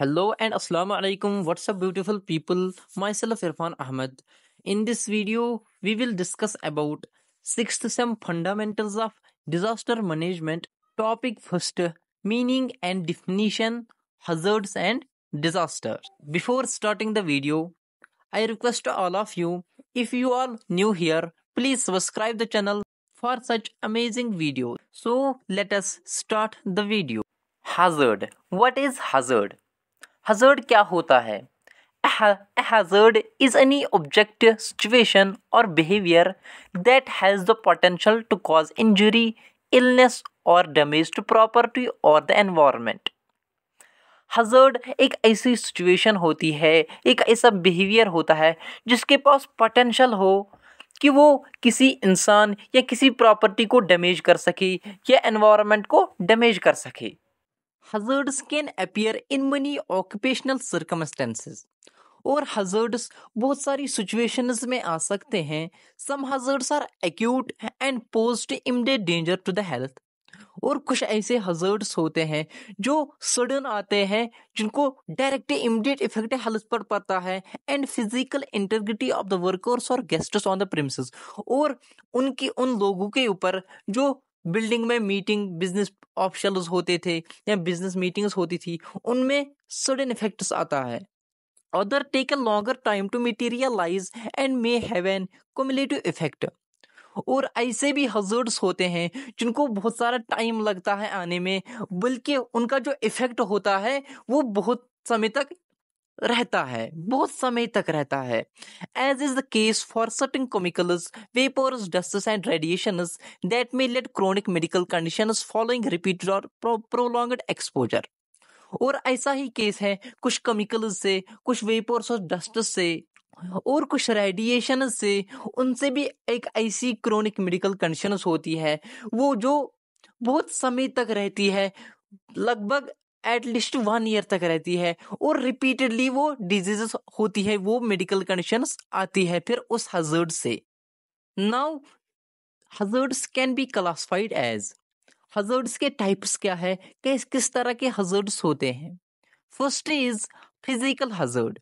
Hello and Assalamu Alaikum. What's up, beautiful people? Myself Irfan Ahmed. In this video, we will discuss about sixth sem fundamentals of disaster management. Topic first, meaning and definition, hazards and disasters. Before starting the video, I request all of you, if you are new here, please subscribe the channel for such amazing videos. So let us start the video. Hazard. What is hazard? हजर्ड क्या होता है hazard is any object situation or behaviour that has the potential to cause injury illness or damage to property or the environment hazard एक ऐसी situation होती है एक ऐसा behaviour होता है जिसके पास पोटेंशल हो कि वो किसी इंसान या किसी प्रॉपर्टी को डैमेज कर सके या एनवायरनमेंट को डैमेज कर सके hazards can appear in many occupational circumstances और हजर्ड्स बहुत सारी सिचुएशंस में आ सकते हैं some hazards are acute and pose immediate danger to the health और कुछ ऐसे हजर्ड्स होते हैं जो सडन आते हैं जिनको डायरेक्ट इमिडियट इफेक्ट हेल्थ पर पड़ता है and physical integrity of the workers or guests on the premises और उनकी उन लोगों के ऊपर जो बिल्डिंग में मीटिंग बिजनेस ऑप्शल होते थे या बिजनेस मीटिंग्स होती थी उनमें सडन इफेक्ट्स आता है other take a longer time to materialise and may have an cumulative effect और ऐसे भी हजर्ड्स होते हैं जिनको बहुत सारा टाइम लगता है आने में बल्कि उनका जो इफेक्ट होता है वो बहुत समय तक रहता है बहुत समय तक रहता है as is the case for certain chemicals vapours dusts and radiation that may lead chronic medical condition following repeated or prolonged exposure और ऐसा ही केस है कुछ केमिकल्स से कुछ वेपर्स और डस्ट्स से और कुछ रेडिएशन से उनसे भी एक ऐसी क्रोनिक मेडिकल कंडीशन होती है वो जो बहुत समय तक रहती है लगभग एटलीस्ट वन ईयर तक रहती है और रिपीटेडली वो डिजीजेस होती है वो मेडिकल कंडीशन आती है फिर उस हजर्ड से now hazards can be classified as hazards के टाइप्स क्या है किस किस तरह के हजर्ड्स होते हैं first is physical hazard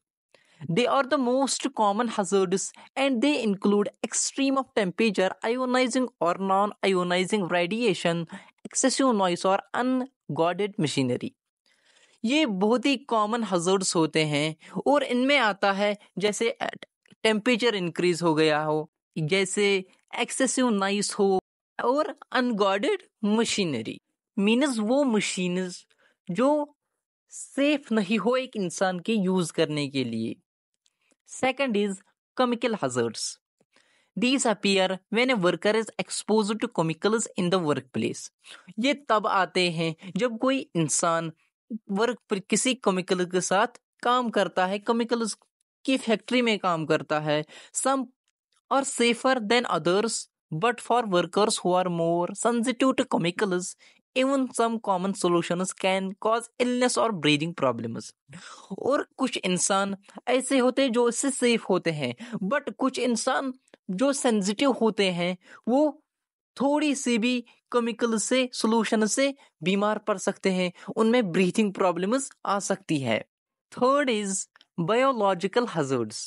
they are the most common hazards and they include extreme of temperature ionising or non ionising radiation excessive noise or unguarded machinery ये बहुत ही कॉमन हजर्ड्स होते हैं और इनमें आता है जैसे टेम्परेचर इंक्रीज हो गया हो जैसे एक्सेसिव नाइस हो और अनगार्डेड मशीनरी मीनस वो मशीन जो सेफ नहीं हो एक इंसान के यूज करने के लिए second is hazards these appear when a worker is expose to chemicals in the work place ये तब आते हैं जब कोई इंसान वर्क किसी केमिकल के साथ काम करता है केमिकल की फैक्ट्री में काम करता है some are safer than others but for workers who are more sensitive to chemicals even some common solutions can cause illness or breathing problem और कुछ इंसान ऐसे होते हैं जो इससे सेफ होते हैं बट कुछ इंसान जो सेंसिटिव होते हैं वो थोड़ी सी भी केमिकल से सोलूशन से बीमार पड़ सकते हैं उनमें ब्रीथिंग प्रॉब्लम्स आ सकती है third is biological hazards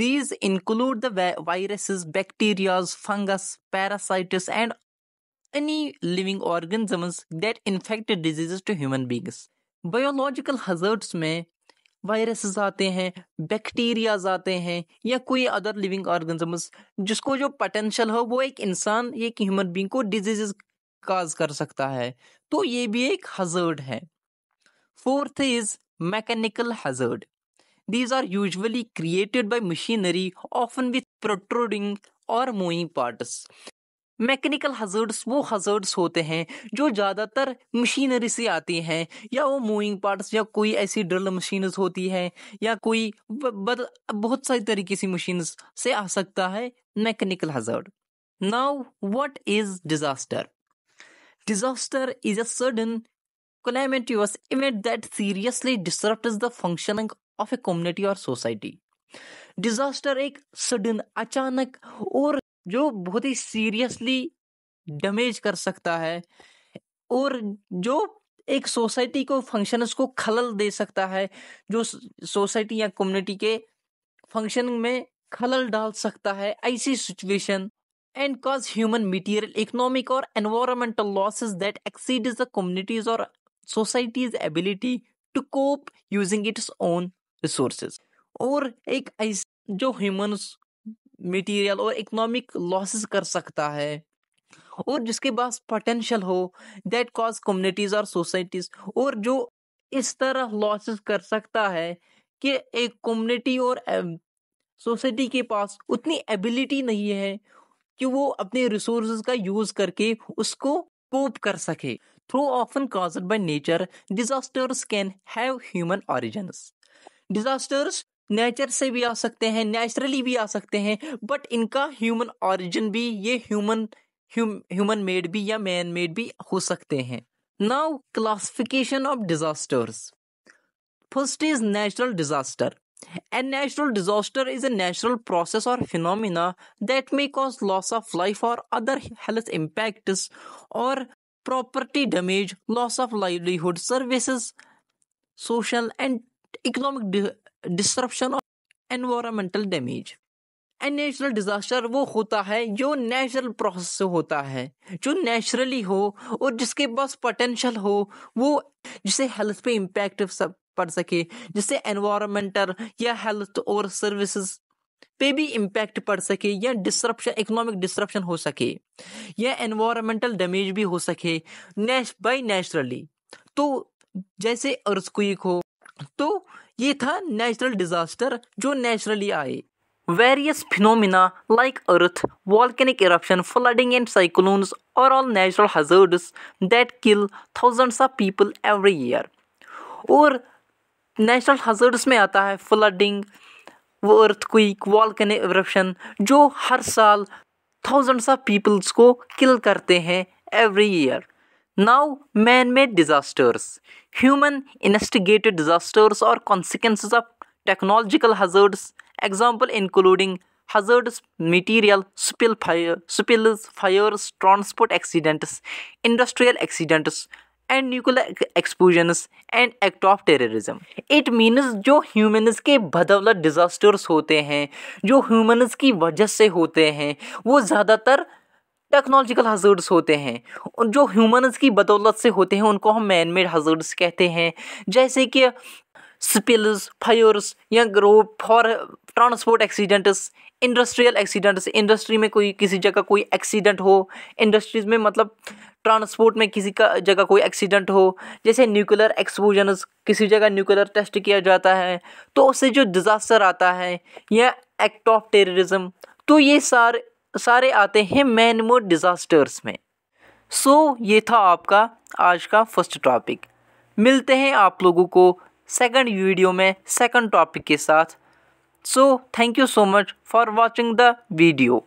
these include the viruses bacterias fungus parasites and any living organisms that infected disease to human beings biological hazards में वायरसेस आते हैं बैक्टीरियाज आते हैं या कोई अदर लिविंग ऑर्गेनिजम्स जिसको जो पोटेंशियल हो वो एक इंसान एक ह्यूमन बींग को डिजीजेस काज कर सकता है तो ये भी एक हजर्ड है fourth is mechanical hazard these are usually created by machinery often with protruding or moving parts mechanical hazards वो हजर्ड्स होते हैं जो ज़्यादातर मशीनरी से आती हैं या वो मूविंग पार्ट्स या कोई ऐसी ड्रिल मशीन्स होती है या कोई बहुत सारी तरीके से मशीन से आ सकता है mechanical hazard now what is disaster disaster is a sudden event that seriously seriously is the functioning of a community or society disaster एक सडन अचानक और जो बहुत ही सीरियसली डैमेज कर सकता है और जो एक सोसाइटी को फंक्शन को खलल दे सकता है जो सोसाइटी या कम्युनिटी के फंक्शन में खलल डाल सकता है ऐसी situation and cause human material economic or environmental losses that exceed the community's or society's ability to cope using its own resources और एक ऐसा जो ह्यूमंस मटेरियल और इकोनॉमिक लॉसेस कर सकता है और जिसके पास पोटेंशियल हो that cause communities or societies और जो इस तरह लॉसेस कर सकता है कि एक कम्युनिटी और सोसाइटी के पास उतनी एबिलिटी नहीं है कि वो अपने रिसोर्स का यूज करके उसको कोप कर सके though often caused by nature disasters can have human origin disasters nature से भी आ सकते हैं नेचुरली भी आ सकते हैं बट इनका ह्यूमन ऑरिजिन भी ये ह्यूमन ह्यूमन मेड भी या मैन मेड भी हो सकते हैं now classification of disasters first is natural disaster and natural disaster is a natural process or phenomena that may cause loss of life or other health impacts or property damage loss of livelihood services social and economic disruption of environmental damage and natural disaster वो होता है जो natural process से होता है जो naturally हो और जिसके पास पोटेंशियल हो वो जिसे हेल्थ पे इम्पैक्ट पड़ सके जिससे एनवायरमेंटल या हेल्थ और सर्विसेज पे भी इम्पैक्ट पड़ सके या डिस्ट्रप्शन इकोनॉमिक डिस्ट्रप्शन हो सके या एनवायरमेंटल डैमेज भी हो सके बाई नेचुरली तो जैसे अर्थक्विक हो तो ये था नेचुरल डिजास्टर जो नेचुरली आए various phenomena like earth volcanic eruption flooding and cyclones or all natural hazards that kill thousands of people every year और नेचुरल हजर्ड्स में आता है फ्लडिंग वो अर्थ क्विक वॉल्केनिक इरप्शन जो हर साल थाउजेंड्स ऑफ पीपल्स को किल करते हैं every year Now, man made disasters. Human instigated disasters or consequences of technological hazards, example including hazardous material, spill fire, spills, fires, transport accidents, industrial accidents, and nuclear explosions and act of terrorism it means जो humans के बदौलत disasters होते हैं जो humans की वजह से होते हैं वो ज़्यादातर टेक्नोलॉजिकल हजर्ड्स होते हैं जो ह्यूमंस की बदौलत से होते हैं उनको हम मैन मेड हजर्ड्स कहते हैं जैसे कि स्पिल्स फायर्स या ग्रो फॉर transport accidents industrial accidents industry में कोई किसी जगह कोई एक्सीडेंट हो इंडस्ट्रीज़ में मतलब ट्रांसपोर्ट में किसी का जगह कोई एक्सीडेंट हो जैसे न्यूक्लियर एक्सपोजनस किसी जगह न्यूक्लियर टेस्ट किया जाता है तो उससे जो डिज़ास्टर आता है या एक्ट ऑफ टेररिज्म तो ये सारे सारे आते हैं मैन मोड डिज़ास्टर्स में सो so, ये था आपका आज का फर्स्ट टॉपिक मिलते हैं आप लोगों को सेकंड वीडियो में सेकंड टॉपिक के साथ so thank you so much for watching the video